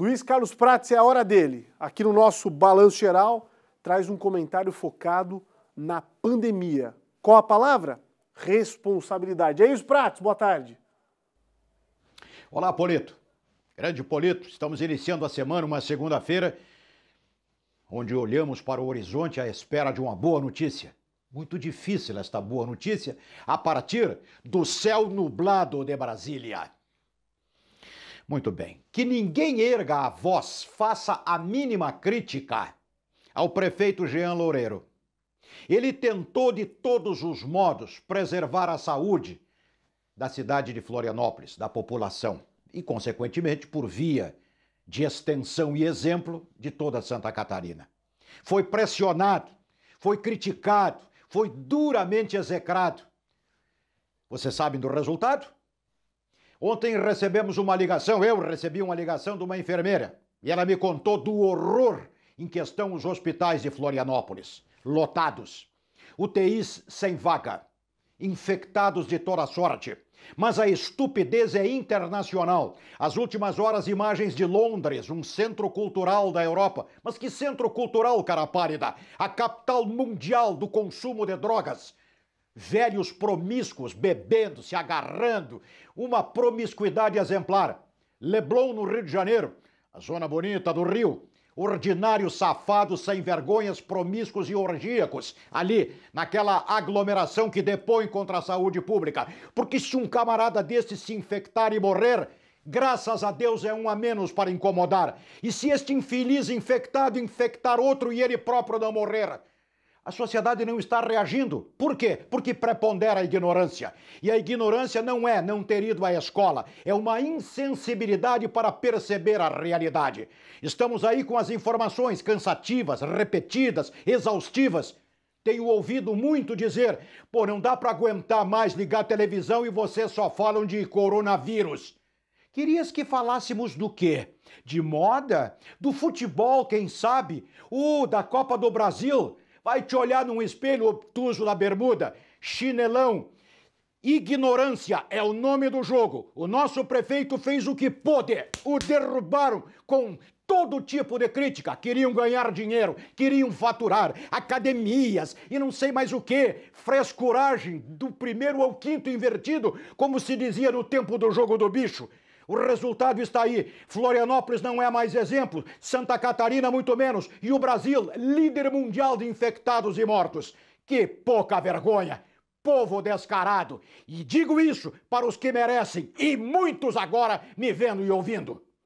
Luiz Carlos Prates é a hora dele. Aqui no nosso Balanço Geral, traz um comentário focado na pandemia. Qual a palavra? Responsabilidade. É isso, Prates. Boa tarde. Olá, Polito. Grande Polito, estamos iniciando a semana, uma segunda-feira, onde olhamos para o horizonte à espera de uma boa notícia. Muito difícil esta boa notícia a partir do céu nublado de Brasília. Muito bem. Que ninguém erga a voz, faça a mínima crítica ao prefeito Jean Loureiro. Ele tentou de todos os modos preservar a saúde da cidade de Florianópolis, da população, e, consequentemente, por via de extensão e exemplo de toda Santa Catarina. Foi pressionado, foi criticado, foi duramente execrado. Vocês sabem do resultado? Ontem recebemos uma ligação, eu recebi uma ligação de uma enfermeira e ela me contou do horror em questão os hospitais de Florianópolis, lotados, UTIs sem vaga, infectados de toda sorte. Mas a estupidez é internacional. As últimas horas, imagens de Londres, um centro cultural da Europa. Mas que centro cultural, cara pálida? A capital mundial do consumo de drogas velhos promíscuos bebendo, se agarrando, uma promiscuidade exemplar. Leblon, no Rio de Janeiro, a zona bonita do Rio, ordinários safados, sem vergonhas, promíscuos e orgíacos, ali, naquela aglomeração que depõe contra a saúde pública. Porque se um camarada desse se infectar e morrer, graças a Deus é um a menos para incomodar. E se este infeliz infectado infectar outro e ele próprio não morrer, a sociedade não está reagindo. Por quê? Porque prepondera a ignorância. E a ignorância não é não ter ido à escola, é uma insensibilidade para perceber a realidade. Estamos aí com as informações cansativas, repetidas, exaustivas. Tenho ouvido muito dizer: pô, não dá para aguentar mais ligar a televisão e vocês só falam de coronavírus. Querias que falássemos do quê? De moda? Do futebol, quem sabe? Uh, da Copa do Brasil? vai te olhar num espelho obtuso na bermuda, chinelão. Ignorância é o nome do jogo. O nosso prefeito fez o que pôde. O derrubaram com todo tipo de crítica. Queriam ganhar dinheiro, queriam faturar academias e não sei mais o que. Frescuragem do primeiro ao quinto invertido, como se dizia no tempo do jogo do bicho. O resultado está aí. Florianópolis não é mais exemplo, Santa Catarina muito menos, e o Brasil, líder mundial de infectados e mortos. Que pouca vergonha! Povo descarado! E digo isso para os que merecem, e muitos agora me vendo e ouvindo.